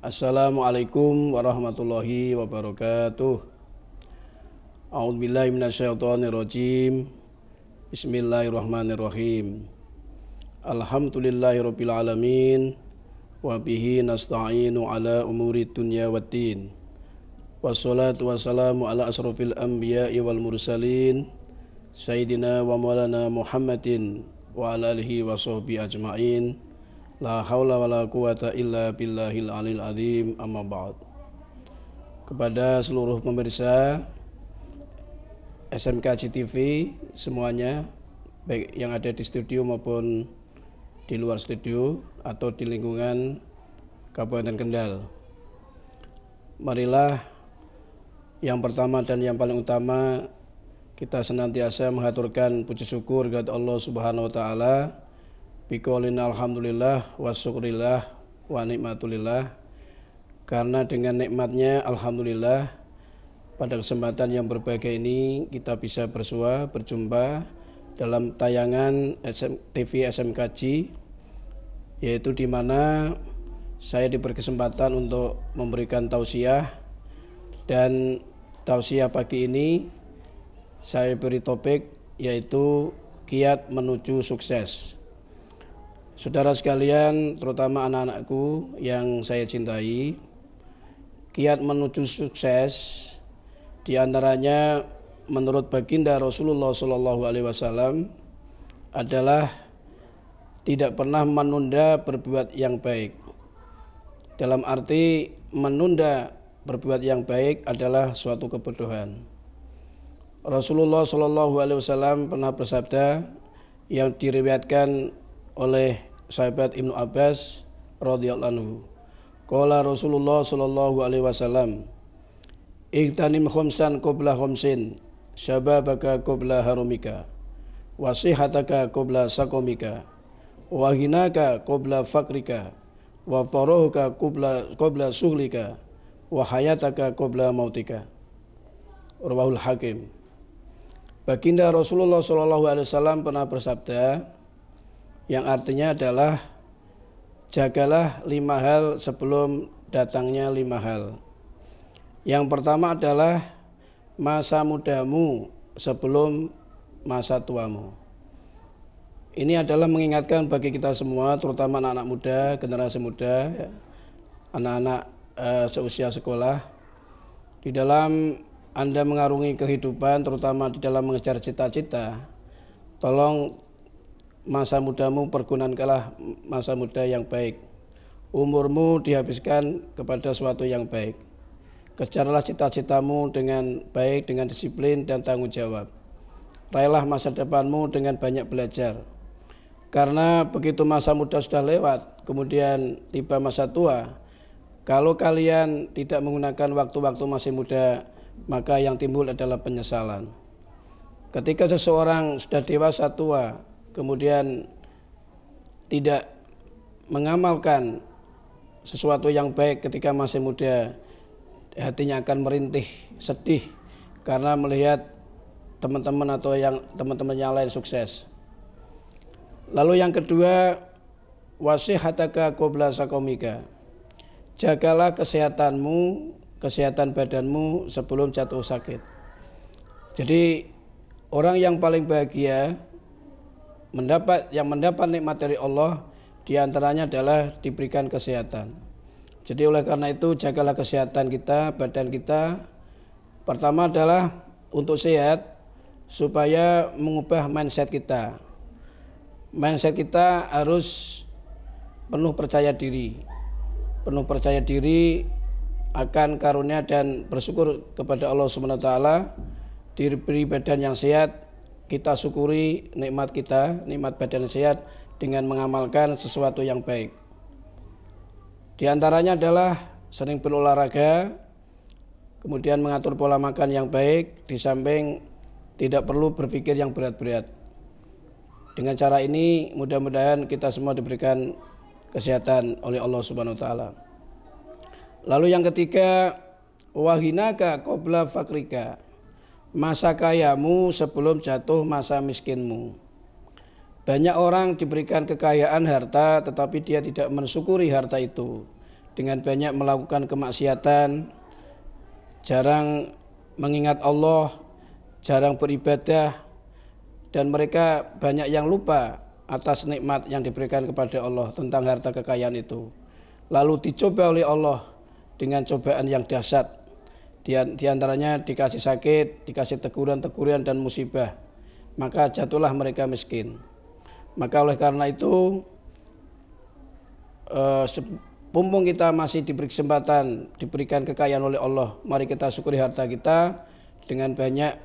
Assalamualaikum warahmatullahi wabarakatuh. A'udzubillahi minasyaitonirrajim. Bismillahirrahmanirrahim. Alhamdulillahirabbil alamin wa bihi nasta'inu ala umuri dunya waddin. Wassalatu wassalamu ala asrofil anbiya'i wal mursalin sayyidina wa maulana Muhammadin wa ala alihi wa ajma'in. La haula wa la quwata illa billahil alil azim amma ba'd Kepada seluruh pemirsa SMK CTV semuanya baik yang ada di studio maupun di luar studio atau di lingkungan Kabupaten Kendal. Marilah yang pertama dan yang paling utama kita senantiasa mengaturkan puji syukur kepada Allah Subhanahu wa taala Bikolin alhamdulillah wa syukurillah wa nikmatulillah karena dengan nikmatnya alhamdulillah pada kesempatan yang berbagai ini kita bisa bersua berjumpa dalam tayangan SM, TV SMKG yaitu di mana saya diberi kesempatan untuk memberikan tausiah dan tausiah pagi ini saya beri topik yaitu kiat menuju sukses. Saudara sekalian, terutama anak-anakku yang saya cintai, kiat menuju sukses di antaranya menurut baginda Rasulullah Shallallahu alaihi wasallam adalah tidak pernah menunda berbuat yang baik. Dalam arti menunda berbuat yang baik adalah suatu kebodohan. Rasulullah Shallallahu alaihi wasallam pernah bersabda yang diriwayatkan oleh sahabat Ibnu Abbas radhiyallahu anhu. Qala Rasulullah sallallahu alaihi wasallam, "Iktanim khamsan qabla khamsin, syababaka qabla harumika, wasihataka qabla sakomika, wahinaka qabla fakrika, wa farohka qabla qabla suhlika, wa hayataka qabla mautika." Rawahul Hakim. Baginda Rasulullah Shallallahu Alaihi Wasallam pernah bersabda, yang artinya adalah jagalah lima hal sebelum datangnya lima hal. Yang pertama adalah masa mudamu sebelum masa tuamu. Ini adalah mengingatkan bagi kita semua, terutama anak-anak muda, generasi muda, ya, anak-anak e, seusia sekolah, di dalam Anda mengarungi kehidupan, terutama di dalam mengejar cita-cita, tolong masa mudamu pergunakanlah masa muda yang baik. Umurmu dihabiskan kepada suatu yang baik. Kejarlah cita-citamu dengan baik, dengan disiplin dan tanggung jawab. Raihlah masa depanmu dengan banyak belajar. Karena begitu masa muda sudah lewat, kemudian tiba masa tua, kalau kalian tidak menggunakan waktu-waktu masih muda, maka yang timbul adalah penyesalan. Ketika seseorang sudah dewasa tua, kemudian tidak mengamalkan sesuatu yang baik ketika masih muda, hatinya akan merintih, sedih karena melihat teman-teman atau yang teman-teman yang lain sukses. Lalu yang kedua, wasih wasihataka qobla sakomika. Jagalah kesehatanmu, kesehatan badanmu sebelum jatuh sakit. Jadi orang yang paling bahagia mendapat yang mendapat nikmat dari Allah diantaranya adalah diberikan kesehatan. Jadi oleh karena itu jagalah kesehatan kita, badan kita. Pertama adalah untuk sehat supaya mengubah mindset kita. Mindset kita harus penuh percaya diri. Penuh percaya diri akan karunia dan bersyukur kepada Allah Subhanahu wa taala diberi badan yang sehat, kita syukuri nikmat kita, nikmat badan sehat dengan mengamalkan sesuatu yang baik. Di antaranya adalah sering berolahraga, kemudian mengatur pola makan yang baik, di samping tidak perlu berpikir yang berat-berat. Dengan cara ini mudah-mudahan kita semua diberikan kesehatan oleh Allah Subhanahu wa taala. Lalu yang ketiga, wahinaka qabla fakrika masa kayamu sebelum jatuh masa miskinmu. Banyak orang diberikan kekayaan harta tetapi dia tidak mensyukuri harta itu. Dengan banyak melakukan kemaksiatan, jarang mengingat Allah, jarang beribadah, dan mereka banyak yang lupa atas nikmat yang diberikan kepada Allah tentang harta kekayaan itu. Lalu dicoba oleh Allah dengan cobaan yang dahsyat di, antaranya dikasih sakit, dikasih teguran-teguran dan musibah. Maka jatuhlah mereka miskin. Maka oleh karena itu, Pumpung eh, kita masih diberi kesempatan, diberikan kekayaan oleh Allah, mari kita syukuri harta kita dengan banyak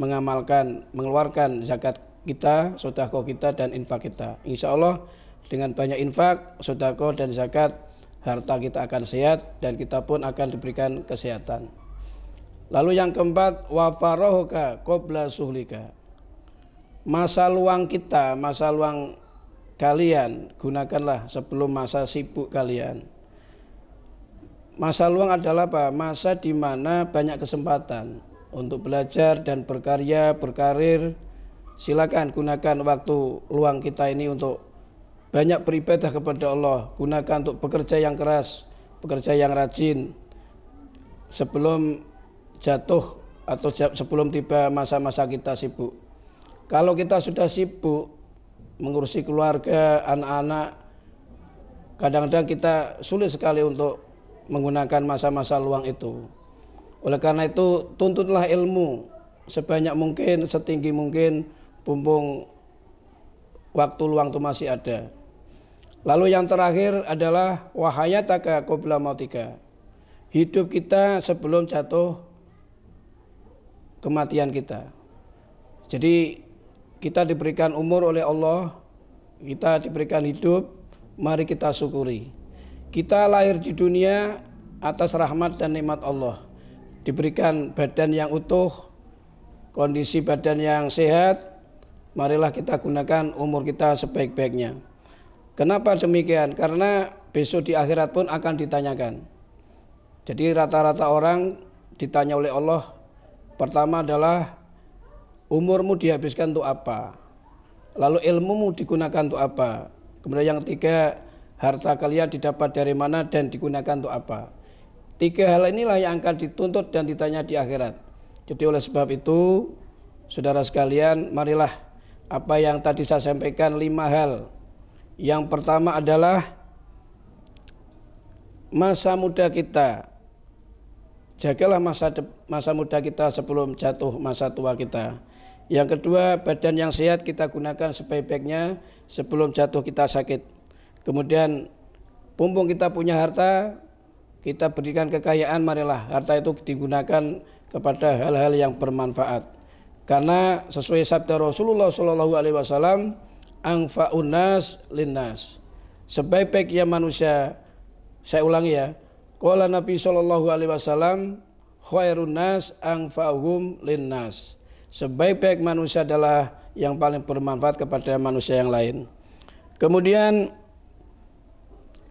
mengamalkan, mengeluarkan zakat kita, sodako kita, dan infak kita. Insya Allah dengan banyak infak, sodako, dan zakat, harta kita akan sehat dan kita pun akan diberikan kesehatan. Lalu yang keempat, wafarohoka kobla suhlika. Masa luang kita, masa luang kalian, gunakanlah sebelum masa sibuk kalian. Masa luang adalah apa? Masa di mana banyak kesempatan untuk belajar dan berkarya, berkarir. Silakan gunakan waktu luang kita ini untuk banyak beribadah kepada Allah gunakan untuk pekerja yang keras pekerja yang rajin sebelum jatuh atau sebelum tiba masa-masa kita sibuk kalau kita sudah sibuk mengurusi keluarga anak-anak kadang-kadang kita sulit sekali untuk menggunakan masa-masa luang itu oleh karena itu tuntutlah ilmu sebanyak mungkin setinggi mungkin pumpung waktu luang itu masih ada. Lalu yang terakhir adalah wahayataka qabla mautika. Hidup kita sebelum jatuh kematian kita. Jadi kita diberikan umur oleh Allah, kita diberikan hidup, mari kita syukuri. Kita lahir di dunia atas rahmat dan nikmat Allah. Diberikan badan yang utuh, kondisi badan yang sehat, marilah kita gunakan umur kita sebaik-baiknya. Kenapa demikian? Karena besok di akhirat pun akan ditanyakan. Jadi rata-rata orang ditanya oleh Allah pertama adalah umurmu dihabiskan untuk apa? Lalu ilmumu digunakan untuk apa? Kemudian yang tiga, harta kalian didapat dari mana dan digunakan untuk apa? Tiga hal inilah yang akan dituntut dan ditanya di akhirat. Jadi oleh sebab itu, saudara sekalian, marilah apa yang tadi saya sampaikan lima hal yang pertama adalah masa muda kita. Jagalah masa masa muda kita sebelum jatuh masa tua kita. Yang kedua, badan yang sehat kita gunakan sebaik-baiknya sebelum jatuh kita sakit. Kemudian, mumpung kita punya harta, kita berikan kekayaan, marilah harta itu digunakan kepada hal-hal yang bermanfaat. Karena sesuai sabda Rasulullah SAW. Ang faunas linnas. Sebaik-baiknya manusia. Saya ulangi ya. Kala Nabi shallallahu alaihi wasallam khairunas ang angfa'uhum linnas. Sebaik-baik manusia adalah yang paling bermanfaat kepada manusia yang lain. Kemudian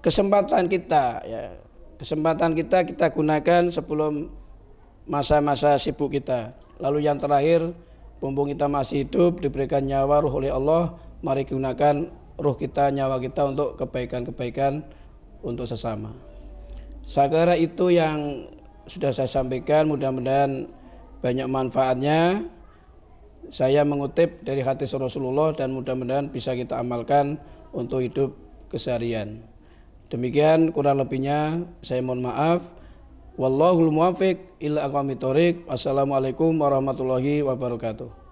kesempatan kita ya, kesempatan kita kita gunakan sebelum masa-masa sibuk kita. Lalu yang terakhir, mumpung kita masih hidup diberikan nyawa ruh oleh Allah, mari gunakan ruh kita, nyawa kita untuk kebaikan-kebaikan untuk sesama. Saya kira itu yang sudah saya sampaikan, mudah-mudahan banyak manfaatnya. Saya mengutip dari hadis Rasulullah dan mudah-mudahan bisa kita amalkan untuk hidup keseharian. Demikian kurang lebihnya saya mohon maaf. Wallahul muwafiq ila aqwamit thoriq. Assalamualaikum warahmatullahi wabarakatuh.